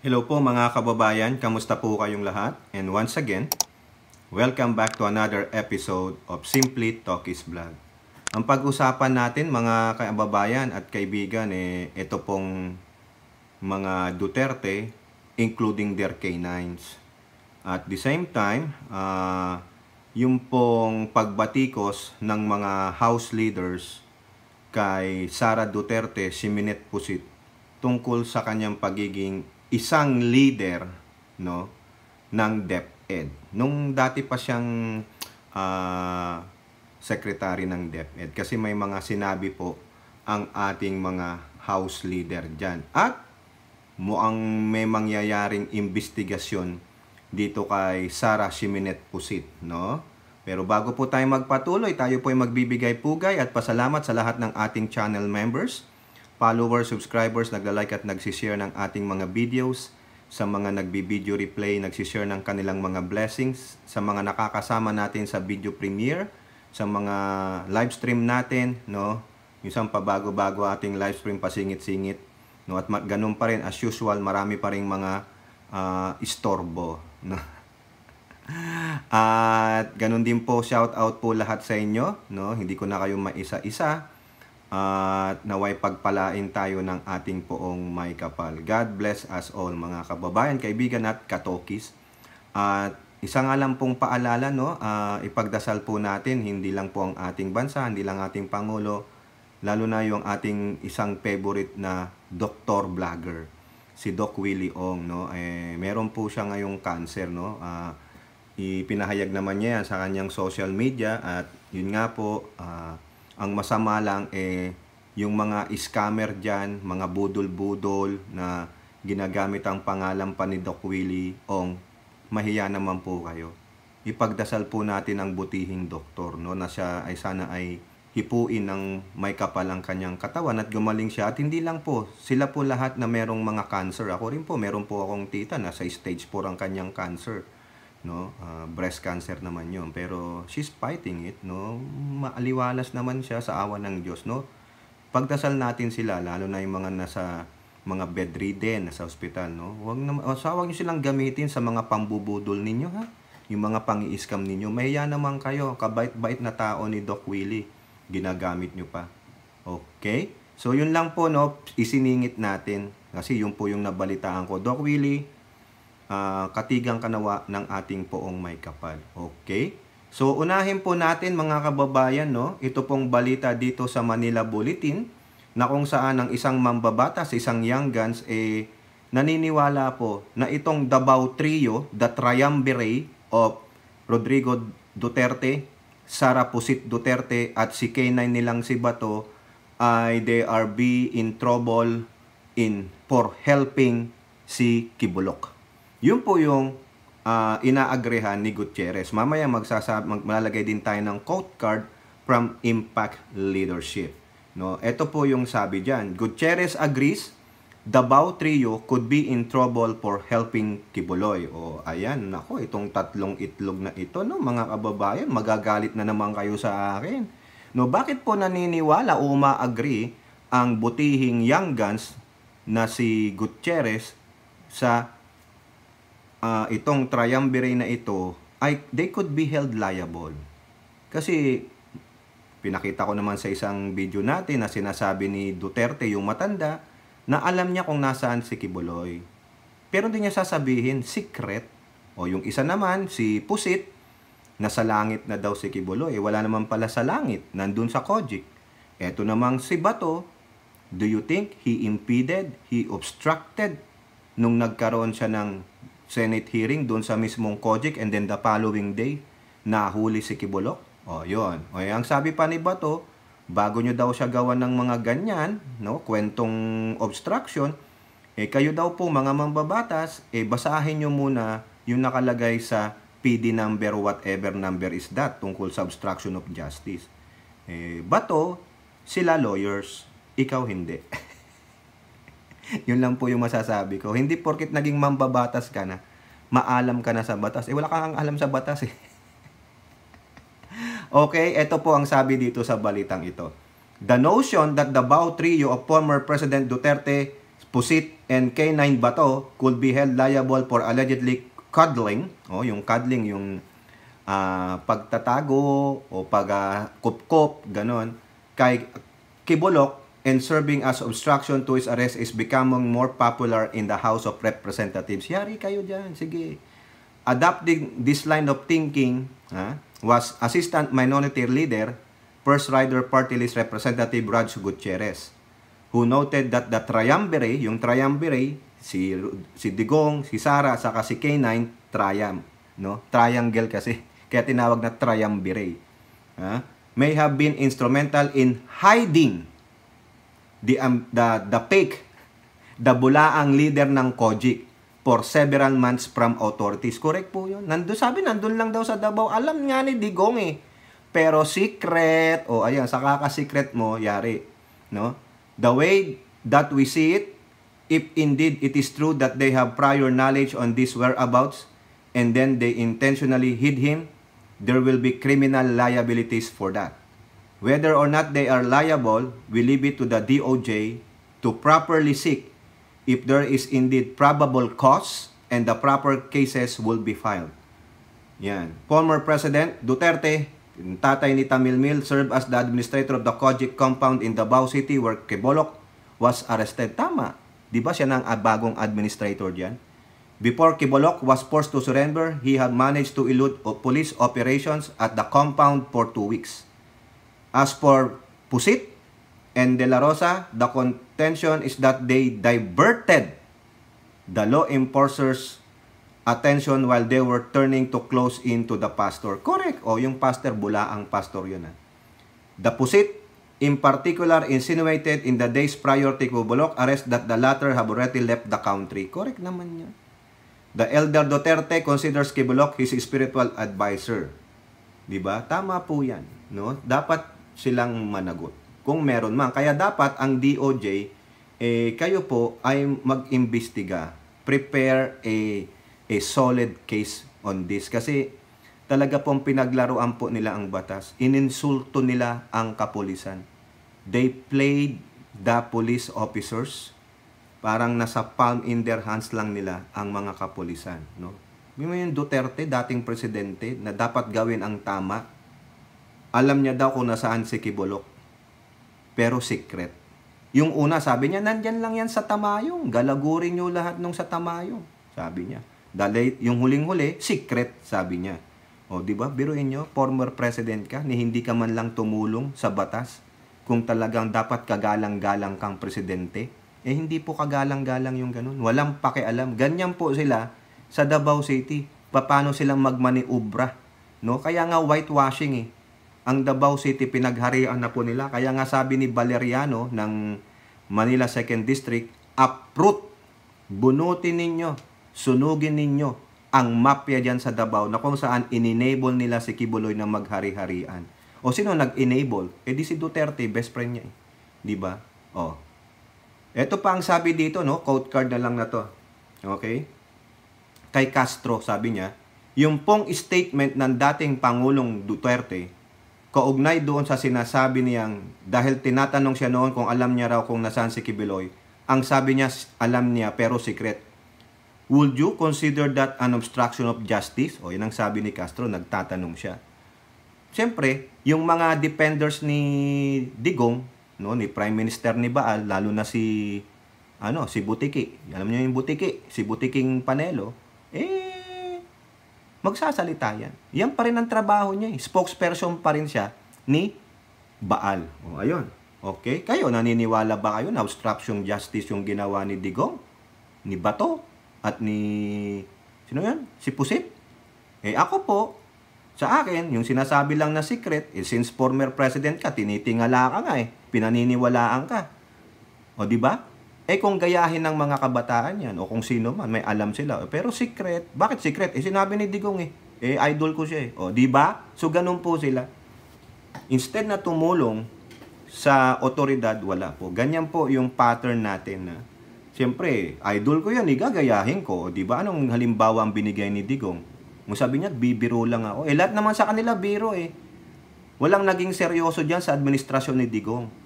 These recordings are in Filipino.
Hello po mga kababayan, kamusta po kayong lahat? And once again, welcome back to another episode of Simply Talkies Vlog. Ang pag-usapan natin mga kababayan at kaibigan, eh, ito pong mga Duterte, including their canines. At the same time, uh, yung pong pagbatikos ng mga house leaders kay Sara Duterte, si Minette Pusit, tungkol sa kanyang pagiging isang leader no ng DepEd. Nung dati pa siyang uh, secretary ng DepEd kasi may mga sinabi po ang ating mga house leader diyan At mo ang may mangyayaring investigasyon dito kay Sara Siminet Pusit, no? Pero bago po tayo magpatuloy, tayo po ay magbibigay pugay at pasalamat sa lahat ng ating channel members followers, subscribers, nagla-like at nagsishare ng ating mga videos, sa mga nagbi-video replay, nagsishare ng kanilang mga blessings, sa mga nakakasama natin sa video premiere, sa mga live stream natin, no? Yung pabago-bago ating live stream pasingit-singit, no? At ganun pa rin as usual, marami pa ring mga uh, istorbo, no? At ganun din po, shout out po lahat sa inyo, no? Hindi ko na kayo maisa-isa at naway pagpalain tayo ng ating poong may kapal. God bless us all mga kababayan, kaibigan at katokis. At isa nga lang pong paalala, no? Uh, ipagdasal po natin, hindi lang po ang ating bansa, hindi lang ating Pangulo, lalo na yung ating isang favorite na doctor Vlogger, si Doc Willie Ong. No? Eh, meron po siya ngayong cancer. No? Uh, ipinahayag naman niya yan sa kanyang social media at yun nga po, uh, ang masama lang eh yung mga scammer dyan, mga budol-budol na ginagamit ang pangalan pa ni Doc Willie Ong, mahiya naman po kayo. Ipagdasal po natin ang butihing doktor no, na siya ay sana ay hipuin ng may kapal ang kanyang katawan at gumaling siya. At hindi lang po, sila po lahat na merong mga cancer. Ako rin po, meron po akong tita na sa stage 4 ang kanyang cancer no uh, breast cancer naman yon pero she's fighting it no maaliwalas naman siya sa awa ng Diyos no pagdasal natin sila lalo na yung mga nasa mga bedridden sa ospital no wag na asawag niyo silang gamitin sa mga pambubudol ninyo ha yung mga pangi-scam ninyo mahiya naman kayo kabait-bait na tao ni Doc Willie ginagamit niyo pa okay so yun lang po no isiningit natin kasi yun po yung nabalitaan ko Doc Willie uh, katigang kanawa ng ating poong may kapal. Okay? So, unahin po natin mga kababayan, no? ito pong balita dito sa Manila Bulletin na kung saan ang isang mambabatas, isang young guns, eh, naniniwala po na itong Davao Trio, the triumvirate of Rodrigo Duterte, Sara Pusit Duterte at si K9 nilang si Bato ay they are be in trouble in for helping si Kibulok. Yun po yung uh, inaagrehan ni Gutierrez. Mamaya magsasab mag malalagay din tayo ng quote card from Impact Leadership. No, ito po yung sabi diyan. Gutierrez agrees Davao Trio could be in trouble for helping Kibuloy. O ayan, nako, itong tatlong itlog na ito, no, mga kababayan, magagalit na naman kayo sa akin. No, bakit po naniniwala o umaagree ang butihing young guns na si Gutierrez sa uh, itong triumvirate na ito ay they could be held liable. Kasi pinakita ko naman sa isang video natin na sinasabi ni Duterte yung matanda na alam niya kung nasaan si Kibuloy. Pero hindi niya sasabihin secret. O yung isa naman si Pusit nasa langit na daw si Kibuloy. Wala naman pala sa langit, nandun sa Kojic. Eto namang si Bato, do you think he impeded, he obstructed nung nagkaroon siya ng Senate hearing doon sa mismong Kojic and then the following day, nahuli si Kibolok. O, yun. O, eh, ang sabi pa ni Bato, bago nyo daw siya gawa ng mga ganyan, no, kwentong obstruction, eh kayo daw po mga mambabatas, eh basahin nyo muna yung nakalagay sa PD number whatever number is that tungkol sa obstruction of justice. Eh, bato, sila lawyers, ikaw hindi. Yun lang po yung masasabi ko. Hindi porkit naging mambabatas ka na, maalam ka na sa batas. Eh, wala kang alam sa batas eh. okay, ito po ang sabi dito sa balitang ito. The notion that the Bao Trio of former President Duterte, Pusit, and K9 Bato could be held liable for allegedly cuddling, oh, yung cuddling, yung uh, pagtatago o pagkupkop, uh, kup -kup, ganon, kay Kibolok and serving as obstruction to his arrest is becoming more popular in the House of Representatives. Yari kayo dyan, sige. Adopting this line of thinking ha, was Assistant Minority Leader, First Rider Party List Representative Raj Gutierrez, who noted that the triumvirate, yung triumvirate, si, si Digong, si Sara, saka si K9, triumph. No? Triangle kasi. Kaya tinawag na triumvirate. Ha? May have been instrumental in hiding the, um, the, the PIC, the bulaang leader ng Kojic for several months from authorities. Correct po yun. Nandun, sabi, nandun lang daw sa Davao. Alam nga ni Digong eh. Pero secret, o oh, ayan, sa kakasecret mo, yari. No? The way that we see it, if indeed it is true that they have prior knowledge on these whereabouts, and then they intentionally hid him, there will be criminal liabilities for that. Whether or not they are liable, we leave it to the DOJ to properly seek if there is indeed probable cause and the proper cases will be filed. Yan. Former President Duterte, tatay ni Tamil Mil, served as the administrator of the Kojic compound in Davao City where Kebolok was arrested. Tama. Di ba siya ng bagong administrator diyan? Before Kibolok was forced to surrender, he had managed to elude police operations at the compound for two weeks. As for Pusit and De La Rosa, the contention is that they diverted the law enforcers' attention while they were turning to close into the pastor. Correct. O, yung pastor, bula ang pastor yun. Ha? Ah. The Pusit, in particular, insinuated in the days prior to Kubolok arrest that the latter have already left the country. Correct naman yun. The elder Duterte considers Kibulok his spiritual advisor. 'Di ba? Tama po 'yan, no? Dapat silang managot. Kung meron man. Kaya dapat ang DOJ, eh, kayo po ay mag-imbestiga. Prepare a, a solid case on this. Kasi talaga pong pinaglaruan po nila ang batas. Ininsulto nila ang kapulisan. They played the police officers. Parang nasa palm in their hands lang nila ang mga kapulisan. No? May yung Duterte, dating presidente, na dapat gawin ang tama alam niya daw kung nasaan si Kibolok. Pero secret. Yung una, sabi niya, nandyan lang yan sa Tamayong. Galagurin niyo lahat nung sa Tamayong. Sabi niya. Dahil yung huling-huli, secret, sabi niya. O, di ba? Biruin niyo, former president ka, ni hindi ka man lang tumulong sa batas kung talagang dapat kagalang-galang kang presidente. Eh, hindi po kagalang-galang yung ganun. Walang pakialam. Ganyan po sila sa Davao City. Paano silang magmaniubra. No? Kaya nga whitewashing eh ang Davao City pinagharian na po nila. Kaya nga sabi ni Valeriano ng Manila 2nd District, uproot, bunutin ninyo, sunugin ninyo ang mapya dyan sa Davao na kung saan in-enable nila si Kibuloy na maghari-harian. O sino nag-enable? Eh di si Duterte, best friend niya eh. Di ba? O. Ito pa ang sabi dito, no? Quote card na lang na to. Okay? Kay Castro, sabi niya, yung pong statement ng dating Pangulong Duterte kaugnay doon sa sinasabi niyang dahil tinatanong siya noon kung alam niya raw kung nasaan si Kibiloy. Ang sabi niya, alam niya pero secret. Would you consider that an obstruction of justice? O yun ang sabi ni Castro, nagtatanong siya. Siyempre, yung mga defenders ni Digong, no, ni Prime Minister ni Baal, lalo na si ano, si Butiki. Alam niyo yung Butiki, si Butiking Panelo, eh magsasalita yan. Yan pa rin ang trabaho niya. Eh. Spokesperson pa rin siya ni Baal. O, ayun. Okay? Kayo, naniniwala ba kayo na obstruction justice yung ginawa ni Digong, ni Bato, at ni... Sino yan? Si Pusit? Eh, ako po, sa akin, yung sinasabi lang na secret, eh, since former president ka, tinitingala ka nga eh. Pinaniniwalaan ka. O, di ba? Eh kung gayahin ng mga kabataan yan, o kung sino man, may alam sila. Pero secret, bakit secret? Eh sinabi ni Digong eh, eh idol ko siya eh. O, di ba? So ganun po sila. Instead na tumulong sa otoridad, wala po. Ganyan po yung pattern natin na, siyempre, idol ko yan, igagayahin ko. O, di ba? Anong halimbawa ang binigay ni Digong? Mo sabi niya, bibiro lang ako. Eh, lahat naman sa kanila biro eh. Walang naging seryoso dyan sa administrasyon ni Digong.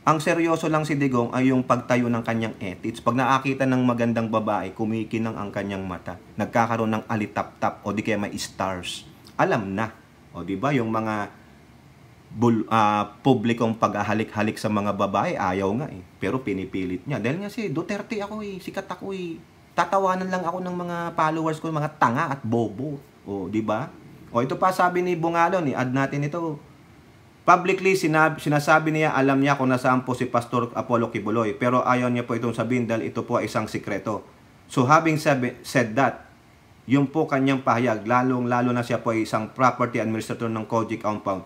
Ang seryoso lang si Digong ay yung pagtayo ng kanyang ethics. Pag nakakita ng magandang babae, kumikinang ang kanyang mata. Nagkakaroon ng alitap-tap o di kaya may stars. Alam na. O di ba yung mga bul, uh, publikong paghahalik-halik sa mga babae, ayaw nga eh. Pero pinipilit niya. Dahil nga si Duterte ako eh, sikat ako eh. Tatawanan lang ako ng mga followers ko, mga tanga at bobo. O, di ba? O ito pa sabi ni Bungalon, eh, add natin ito Publicly, sinab- sinasabi niya, alam niya kung nasaan po si Pastor Apollo Kibuloy. Pero ayaw niya po itong sabihin dahil ito po ay isang sikreto. So having said that, yung po kanyang pahayag, lalong-lalo na siya po ay isang property administrator ng Koji Compound.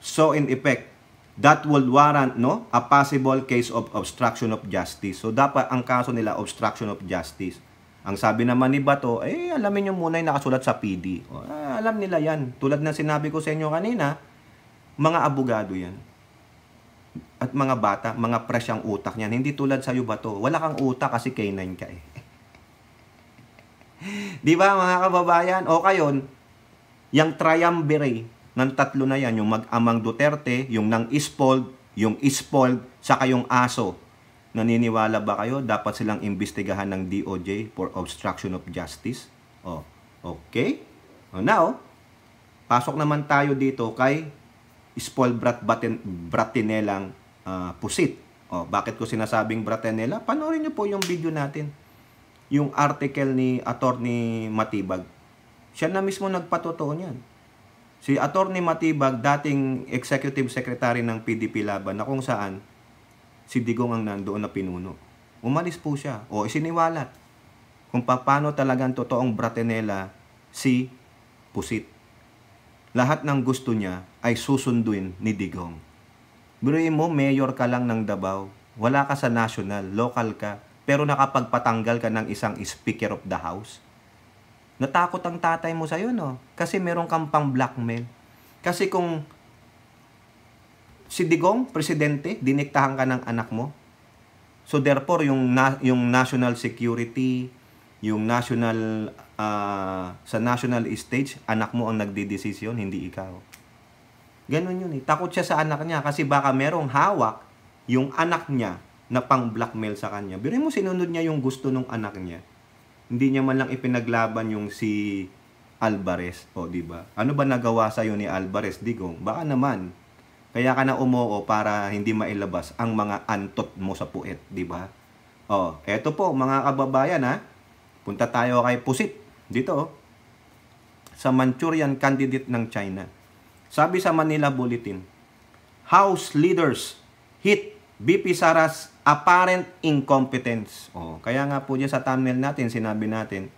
So in effect, that would warrant no, a possible case of obstruction of justice. So dapat ang kaso nila, obstruction of justice. Ang sabi naman ni Bato, eh alamin niyo muna yung nakasulat sa PD. O, oh, ah, alam nila yan. Tulad ng sinabi ko sa inyo kanina, mga abogado yan. At mga bata, mga fresh ang utak niyan. Hindi tulad sa'yo ba to? Wala kang utak kasi K-9 ka eh. Di ba mga kababayan? O kayon, yung triumvirate ng tatlo na yan, yung mag-amang Duterte, yung nang ispold, yung ispold, saka yung aso. Naniniwala ba kayo? Dapat silang imbestigahan ng DOJ for obstruction of justice? O, oh, okay. Oh, now, pasok naman tayo dito kay spoil Brat Batin, Bratinelang uh, pusit. O, oh, bakit ko sinasabing Bratinela? Panoorin niyo po yung video natin. Yung article ni Attorney Matibag. Siya na mismo nagpatotoo niyan. Si Attorney Matibag, dating Executive Secretary ng PDP Laban, na kung saan si Digong ang nandoon na pinuno. Umalis po siya. O, isiniwalat kung paano talagang totoong Bratinela si Pusit lahat ng gusto niya ay susunduin ni Digong. Biruin mo, mayor ka lang ng Davao. Wala ka sa national, local ka, pero nakapagpatanggal ka ng isang speaker of the house. Natakot ang tatay mo sa'yo, no? Kasi meron kang pang blackmail. Kasi kung si Digong, presidente, diniktahan ka ng anak mo, so therefore, yung, na, yung national security, yung national uh, sa national stage, anak mo ang nagdidesisyon, hindi ikaw. Ganun yun eh. Takot siya sa anak niya kasi baka merong hawak yung anak niya na pang-blackmail sa kanya. Biro mo sinunod niya yung gusto ng anak niya. Hindi niya man lang ipinaglaban yung si Alvarez, o di ba? Ano ba nagawa sa ni Alvarez, Digong? Baka naman kaya ka na umuo para hindi mailabas ang mga antot mo sa puet, di ba? Oh, eto po mga kababayan ha Punta tayo kay Pusit. Dito, oh. Sa Manchurian candidate ng China. Sabi sa Manila Bulletin, House leaders hit BP Saras apparent incompetence. Oh, kaya nga po dyan sa thumbnail natin, sinabi natin,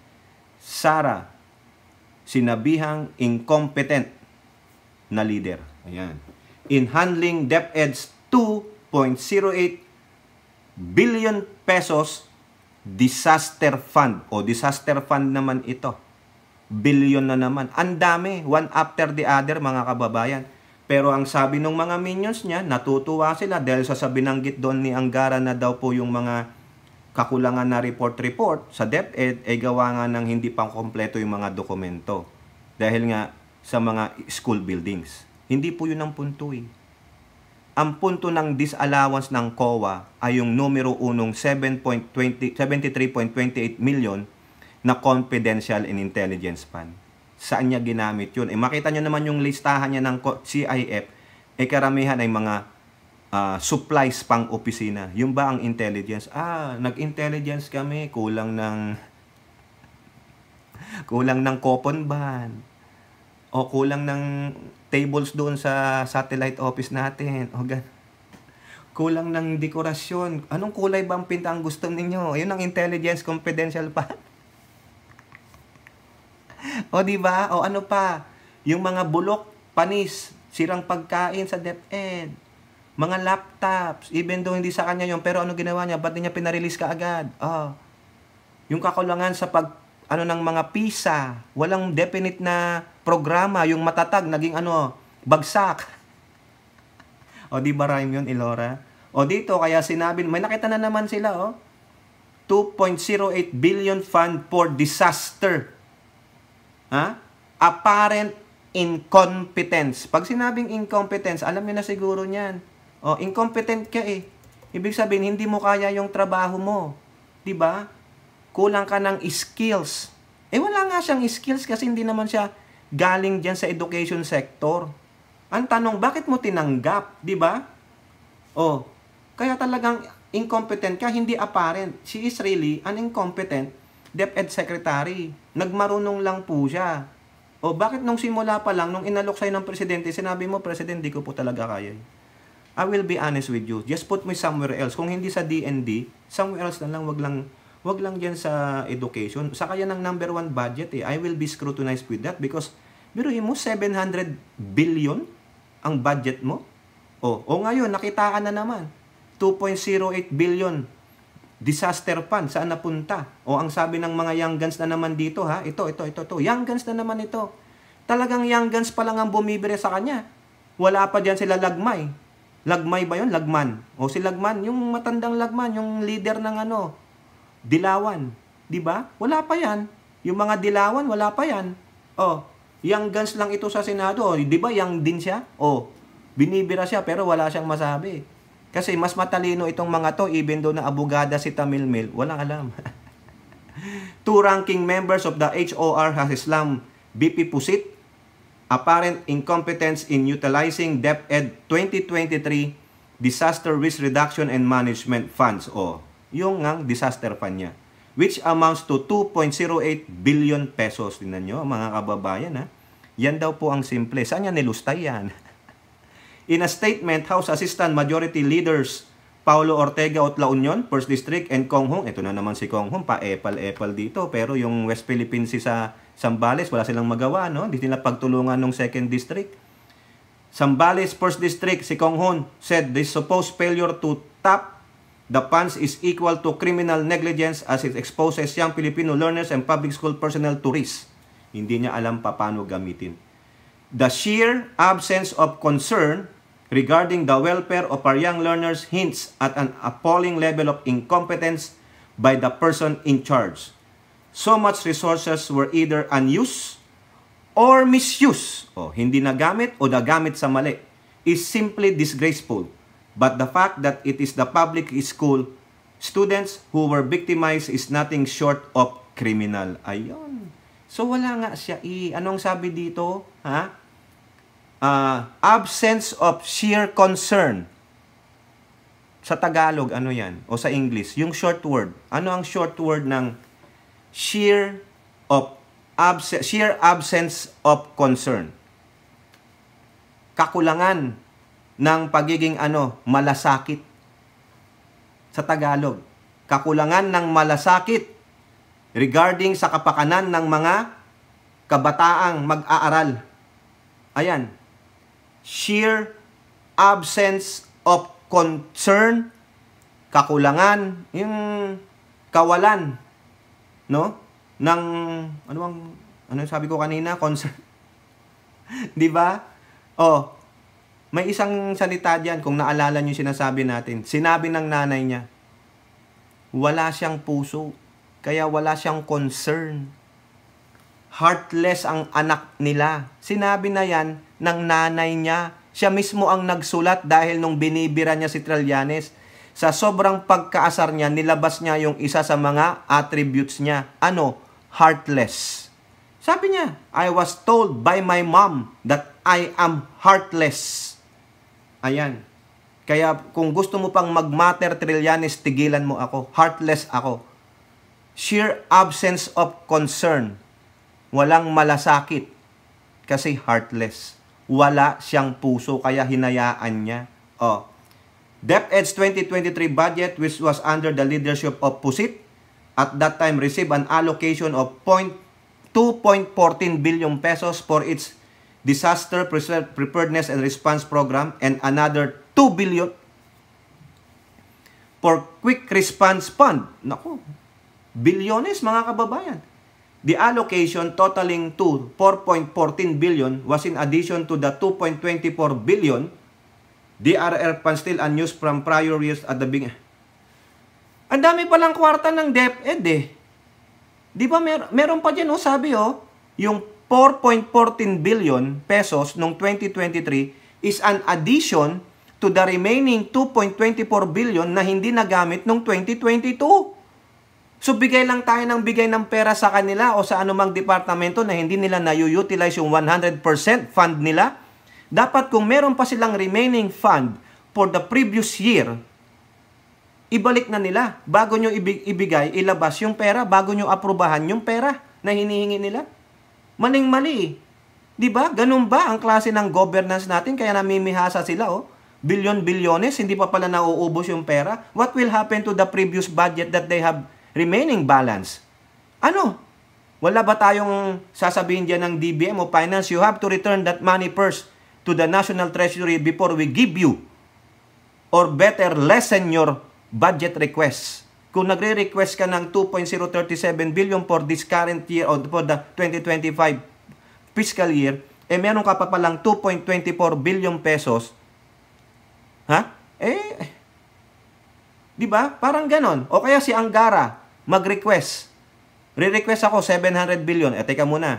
Sara, sinabihang incompetent na leader. Ayan. In handling DepEd's 2.08 billion pesos Disaster fund. O, disaster fund naman ito. Billion na naman. Ang dami. One after the other, mga kababayan. Pero ang sabi ng mga minions niya, natutuwa sila dahil sa sabi ng git doon ni Angara na daw po yung mga kakulangan na report-report sa DepEd ay eh, gawa nga ng hindi pang kompleto yung mga dokumento. Dahil nga sa mga school buildings. Hindi po yun ang puntuin eh ang punto ng disallowance ng COA ay yung numero unong 73.28 million na confidential and intelligence fund. Saan niya ginamit yun? Eh, makita nyo naman yung listahan niya ng CIF, eh karamihan ay mga uh, supplies pang opisina. Yung ba ang intelligence? Ah, nag-intelligence kami, kulang ng kulang ng coupon ban o kulang ng tables doon sa satellite office natin. O, gan kulang ng dekorasyon. Anong kulay ba ang pinta ang gusto ninyo? Yun ang intelligence confidential pa. o di ba? O ano pa? Yung mga bulok, panis, sirang pagkain sa DepEd, mga laptops, even though hindi sa kanya yon pero ano ginawa niya? Ba't niya pinarelease ka agad? Oh. Yung kakulangan sa pag ano ng mga PISA, walang definite na programa, yung matatag naging ano, bagsak. o di ba rhyme yun, Ilora? O dito, kaya sinabi, may nakita na naman sila, oh. 2.08 billion fund for disaster. Ha? Apparent incompetence. Pag sinabing incompetence, alam niyo na siguro niyan. O, incompetent ka eh. Ibig sabihin, hindi mo kaya yung trabaho mo. 'Di ba? kulang ka ng skills. Eh wala nga siyang skills kasi hindi naman siya galing diyan sa education sector. Ang tanong, bakit mo tinanggap, 'di ba? Oh, kaya talagang incompetent ka, hindi apparent. She is really an incompetent DepEd secretary. Nagmarunong lang po siya. O oh, bakit nung simula pa lang, nung inalok sa'yo ng presidente, sinabi mo, President, di ko po talaga kaya. I will be honest with you. Just put me somewhere else. Kung hindi sa DND, somewhere else na lang, wag lang wag lang diyan sa education. Sa kaya ng number one budget eh. I will be scrutinized with that because biruin mo, 700 billion ang budget mo. O, oh, o oh, ngayon, nakita ka na naman. 2.08 billion disaster fund, saan napunta? O oh, ang sabi ng mga young guns na naman dito ha, ito, ito, ito, to. young guns na naman ito. Talagang young guns pa lang ang bumibre sa kanya. Wala pa diyan sila lagmay. Lagmay ba 'yon? Lagman. O si Lagman, yung matandang Lagman, yung leader ng ano, Dilawan, 'di ba? Wala pa 'yan. Yung mga dilawan, wala pa 'yan. Oh, young guns lang ito sa Senado, oh, 'di ba? Young din siya. Oh, binibira siya pero wala siyang masabi. Kasi mas matalino itong mga to even though na abogada si Tamilmil, walang alam. Two ranking members of the HOR has slammed BP Pusit apparent incompetence in utilizing DepEd 2023 Disaster Risk Reduction and Management Funds o oh, yung ngang disaster fund niya which amounts to 2.08 billion pesos. din niyo mga kababayan, ha? Yan daw po ang simple. Saan niya nilustay yan? In a statement, House Assistant Majority Leaders Paulo Ortega of La Union, First District, and Kong Hong. Ito na naman si Kong Hong, pa-epal-epal dito. Pero yung West Philippines si sa Sambales, wala silang magawa, no? Hindi nila pagtulungan ng Second District. Sambales, First District, si Kong Hong said this supposed failure to tap The funds is equal to criminal negligence as it exposes young Filipino learners and public school personnel to risk. Hindi niya alam pa paano gamitin. The sheer absence of concern regarding the welfare of our young learners hints at an appalling level of incompetence by the person in charge. So much resources were either unused or misused. o oh, hindi nagamit o nagamit sa mali, is simply disgraceful. But the fact that it is the public school, students who were victimized is nothing short of criminal. Ayun. So wala nga siya i. Eh. Anong sabi dito? Ha? Uh, absence of sheer concern. Sa Tagalog, ano yan? O sa English, yung short word. Ano ang short word ng sheer of abs sheer absence of concern? Kakulangan ng pagiging ano, malasakit. Sa Tagalog, kakulangan ng malasakit regarding sa kapakanan ng mga kabataang mag-aaral. Ayan. Sheer absence of concern, kakulangan, yung kawalan, no? Ng, ano ang, ano yung sabi ko kanina? Concern. Di ba? Oh, may isang salita diyan kung naalala niyo sinasabi natin. Sinabi ng nanay niya, wala siyang puso, kaya wala siyang concern. Heartless ang anak nila. Sinabi na yan ng nanay niya. Siya mismo ang nagsulat dahil nung binibira niya si Trillanes, sa sobrang pagkaasar niya, nilabas niya yung isa sa mga attributes niya. Ano? Heartless. Sabi niya, I was told by my mom that I am heartless. Ayan. Kaya kung gusto mo pang magmater trilyanes, tigilan mo ako. Heartless ako. Sheer absence of concern. Walang malasakit. Kasi heartless. Wala siyang puso kaya hinayaan niya. Oh. DepEd's 2023 budget which was under the leadership of Pusit at that time received an allocation of 2.14 billion pesos for its Disaster Preparedness and Response Program, and another 2 billion for Quick Response Fund. Nako, bilyones mga kababayan. The allocation totaling to 4.14 billion was in addition to the 2.24 billion DRR fund still unused from prior years at the beginning. Ang dami palang kwarta ng DepEd eh. Di ba mer meron pa dyan, oh, sabi oh, yung 4.14 billion pesos noong 2023 is an addition to the remaining 2.24 billion na hindi nagamit noong 2022. So bigay lang tayo ng bigay ng pera sa kanila o sa anumang departamento na hindi nila na-utilize yung 100% fund nila. Dapat kung meron pa silang remaining fund for the previous year, ibalik na nila bago nyo ibigay, ilabas yung pera, bago nyo aprubahan yung pera na hinihingi nila maning-mali. 'Di ba? Ganun ba ang klase ng governance natin kaya namimihasa sila oh? Bilyon-bilyones hindi pa pala nauubos yung pera. What will happen to the previous budget that they have remaining balance? Ano? Wala ba tayong sasabihin diyan ng DBM o finance you have to return that money first to the national treasury before we give you or better lessen your budget requests. Kung nagre-request ka ng 2.037 billion for this current year or for the 2025 fiscal year, eh meron ka pa palang 2.24 billion pesos. Ha? Eh, di ba? Parang ganon. O kaya si Angara, mag-request. Re-request ako 700 billion. Eh, teka muna.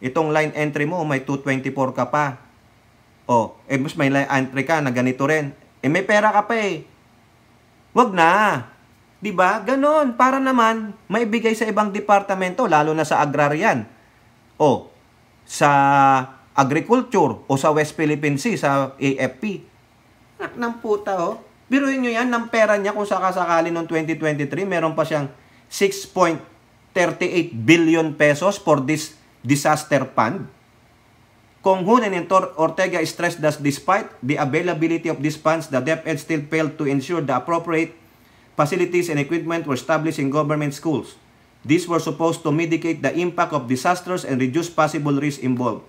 Itong line entry mo, may 224 ka pa. O, eh, mas may line entry ka na ganito rin. Eh, may pera ka pa eh. Wag na. 'Di ba? Ganon. Para naman maibigay sa ibang departamento lalo na sa agrarian. O sa agriculture o sa West Philippine Sea sa AFP. Anak ng puta oh. Biruin nyo yan ng pera niya kung sakasakali noong 2023 meron pa siyang 6.38 billion pesos for this disaster fund. Kung Konghun and Ortega stressed that despite the availability of these funds, the DepEd e still failed to ensure the appropriate facilities and equipment were established in government schools. These were supposed to mitigate the impact of disasters and reduce possible risks involved.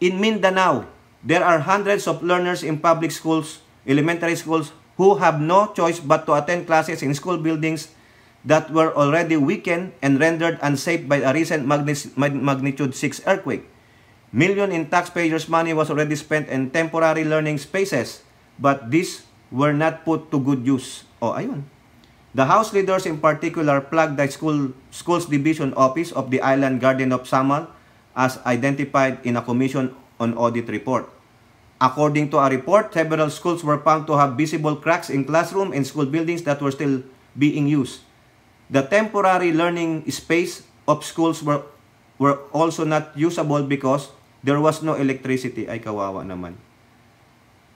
In Mindanao, there are hundreds of learners in public schools, elementary schools, who have no choice but to attend classes in school buildings that were already weakened and rendered unsafe by a recent magnitude 6 earthquake. Million in taxpayers' money was already spent in temporary learning spaces, but these were not put to good use. oh, ayun. The house leaders in particular plugged the school, school's division office of the island Garden of Samal as identified in a commission on audit report. According to a report, several schools were found to have visible cracks in classroom and school buildings that were still being used. The temporary learning space of schools were, were also not usable because there was no electricity. Ay, kawawa naman.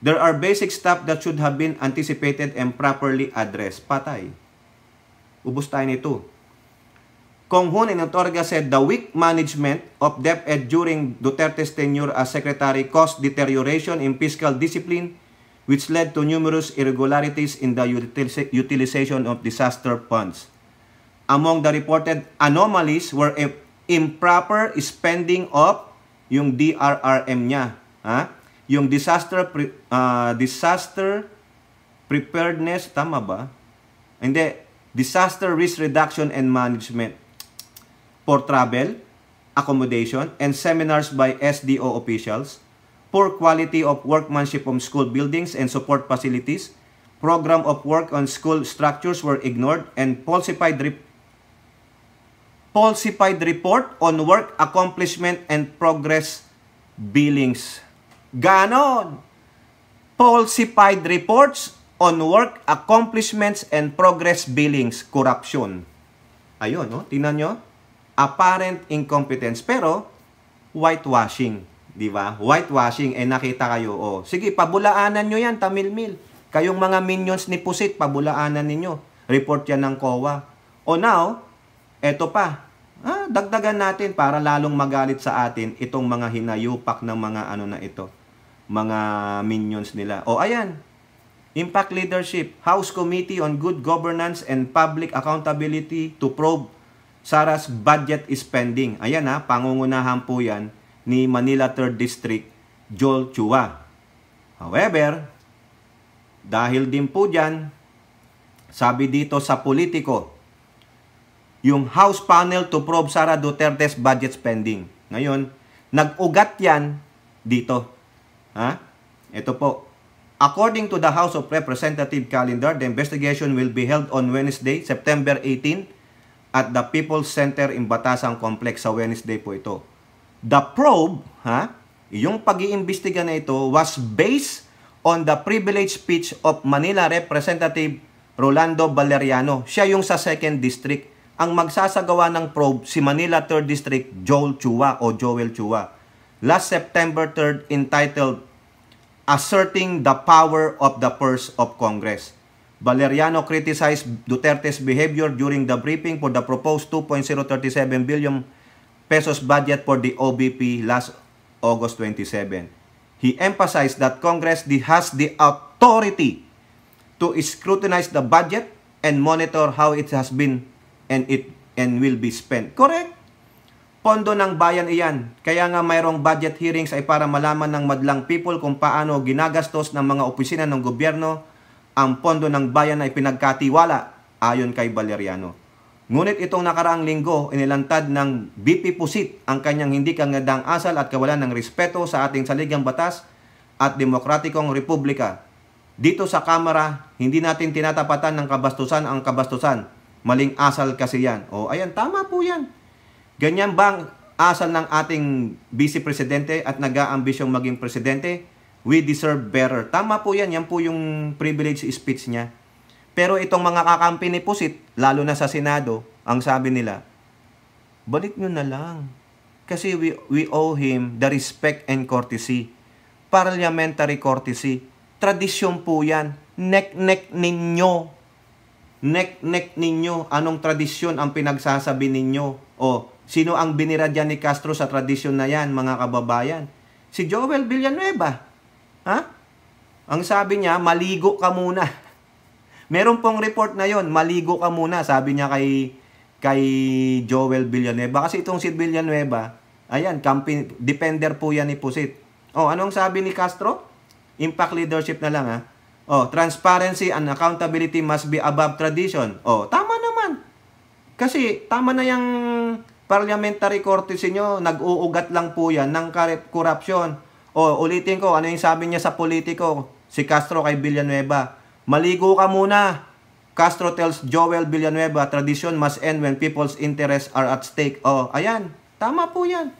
There are basic stuff that should have been anticipated and properly addressed. Patay. Ubus tayo nito. Kong Hun inutorga said the weak management of DepEd during Duterte's tenure as secretary caused deterioration in fiscal discipline which led to numerous irregularities in the utilization of disaster funds. Among the reported anomalies were improper spending of yung DRRM niya, ha? Yung disaster pre, uh, disaster preparedness tama ba? Hindi disaster risk reduction and management for travel, accommodation, and seminars by SDO officials, poor quality of workmanship on school buildings and support facilities, program of work on school structures were ignored, and falsified, re falsified report on work accomplishment and progress billings. Ganon! Falsified reports on work accomplishments and progress billings, corruption. Ayun, no? tingnan nyo. Apparent incompetence, pero whitewashing. Di ba? Whitewashing, eh nakita kayo. Oh, sige, pabulaanan nyo yan, tamilmil. Kayong mga minions ni Pusit, pabulaanan ninyo. Report yan ng COA. O oh, now, eto pa. Ah, dagdagan natin para lalong magalit sa atin itong mga hinayupak ng mga ano na ito. Mga minions nila. O oh, ayan, Impact Leadership, House Committee on Good Governance and Public Accountability to Probe Sara's Budget Spending. Ayan ha, pangungunahan po yan ni Manila 3rd District, Joel Chua. However, dahil din po dyan, sabi dito sa politiko, yung House panel to probe Sara Duterte's budget spending. Ngayon, nag-ugat yan dito. Ha? Ito po, According to the House of Representative calendar, the investigation will be held on Wednesday, September 18 at the People's Center in Batasang Complex sa Wednesday po ito. The probe, ha? Yung pag-iimbestiga na ito was based on the privilege speech of Manila Representative Rolando Valeriano. Siya yung sa 2nd District. Ang magsasagawa ng probe, si Manila 3rd District, Joel Chua o Joel Chua. Last September 3rd, entitled asserting the power of the purse of Congress. Valeriano criticized Duterte's behavior during the briefing for the proposed 2.037 billion pesos budget for the OBP last August 27. He emphasized that Congress has the authority to scrutinize the budget and monitor how it has been and it and will be spent. Correct? pondo ng bayan iyan. Kaya nga mayroong budget hearings ay para malaman ng madlang people kung paano ginagastos ng mga opisina ng gobyerno ang pondo ng bayan ay pinagkatiwala ayon kay Valeriano. Ngunit itong nakaraang linggo, inilantad ng BP Pusit ang kanyang hindi kangandang asal at kawalan ng respeto sa ating saligang batas at demokratikong republika. Dito sa Kamara, hindi natin tinatapatan ng kabastusan ang kabastusan. Maling asal kasi yan. O ayan, tama po yan. Ganyan bang asal ng ating vice presidente at nag-aambisyong maging presidente? We deserve better. Tama po yan. Yan po yung privilege speech niya. Pero itong mga kakampi ni Pusit, lalo na sa Senado, ang sabi nila, balik nyo na lang. Kasi we, we owe him the respect and courtesy. Parliamentary courtesy. Tradisyon po yan. Nek-nek ninyo. Nek-nek ninyo. Anong tradisyon ang pinagsasabi ninyo? O, Sino ang binira dyan ni Castro sa tradisyon na yan, mga kababayan? Si Joel Villanueva. Ha? Ang sabi niya, maligo ka muna. Meron pong report na yon, maligo ka muna, sabi niya kay kay Joel Villanueva. Kasi itong si Villanueva, ayan, campaign, defender po yan ni Pusit. Oh, anong sabi ni Castro? Impact leadership na lang ha. Oh, transparency and accountability must be above tradition. Oh, tama naman. Kasi tama na yung parliamentary courtesy nyo, nag-uugat lang po yan ng corruption. O, ulitin ko, ano yung sabi niya sa politiko, si Castro kay Villanueva. Maligo ka muna. Castro tells Joel Villanueva, tradition must end when people's interests are at stake. O, ayan, tama po yan.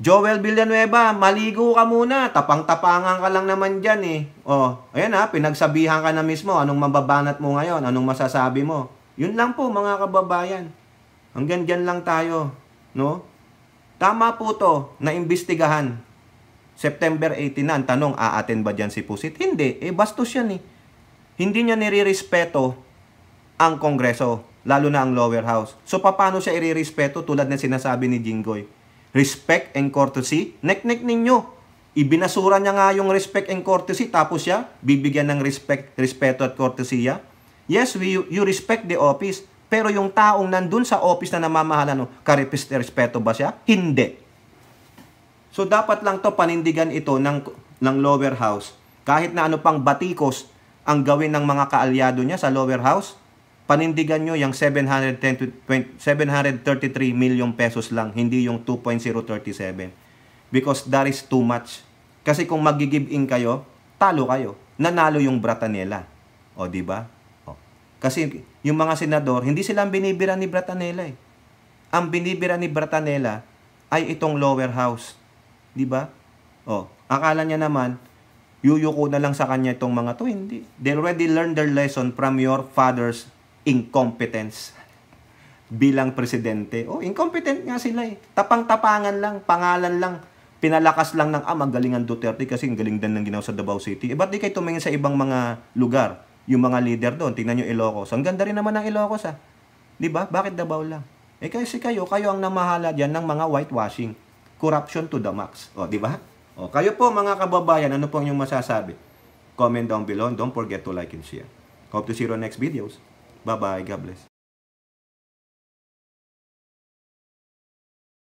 Joel Villanueva, maligo ka muna. Tapang-tapangan ka lang naman dyan eh. O, ayan ha, pinagsabihan ka na mismo. Anong mababanat mo ngayon? Anong masasabi mo? Yun lang po mga kababayan. Hanggang dyan lang tayo. No? Tama po to na imbestigahan. September 18 na, ang tanong, aaten ba dyan si Pusit? Hindi. Eh, bastos yan eh. Hindi niya nirirespeto ang Kongreso, lalo na ang lower house. So, paano siya irirespeto tulad na sinasabi ni Jinggoy? Respect and courtesy, neck-neck ninyo. Ibinasura niya nga yung respect and courtesy, tapos siya bibigyan ng respect, respeto at courtesy. ya. Yes, we, you respect the office. Pero yung taong nandun sa office na namamahala, no, karespeto ba siya? Hindi. So dapat lang to panindigan ito ng, ng lower house. Kahit na ano pang batikos ang gawin ng mga kaalyado niya sa lower house, panindigan nyo yung 710, 733 million pesos lang, hindi yung 2.037. Because that is too much. Kasi kung mag-give in kayo, talo kayo. Nanalo yung Bratanella. O, di ba? Kasi yung mga senador, hindi sila ang binibira ni Bratanella eh. Ang binibira ni Bratanella ay itong lower house. 'Di ba? O, oh, akala niya naman yuyuko na lang sa kanya itong mga to, hindi. They already learned their lesson from your father's incompetence bilang presidente. Oh, incompetent nga sila eh. Tapang-tapangan lang, pangalan lang. Pinalakas lang ng, ah, magaling ang Duterte kasi ang galing din ng ginawa sa Davao City. Eh, ba't di kayo tumingin sa ibang mga lugar? yung mga leader doon. Tingnan nyo Ilocos. Ang ganda rin naman ng Ilocos ah. ba? Diba? Bakit Davao lang? Eh kasi kayo, kayo ang namahala dyan ng mga whitewashing. Corruption to the max. O, oh, di ba? O, oh, kayo po mga kababayan, ano po ang inyong masasabi? Comment down below. Don't forget to like and share. Hope to see you on next videos. Bye-bye. God bless.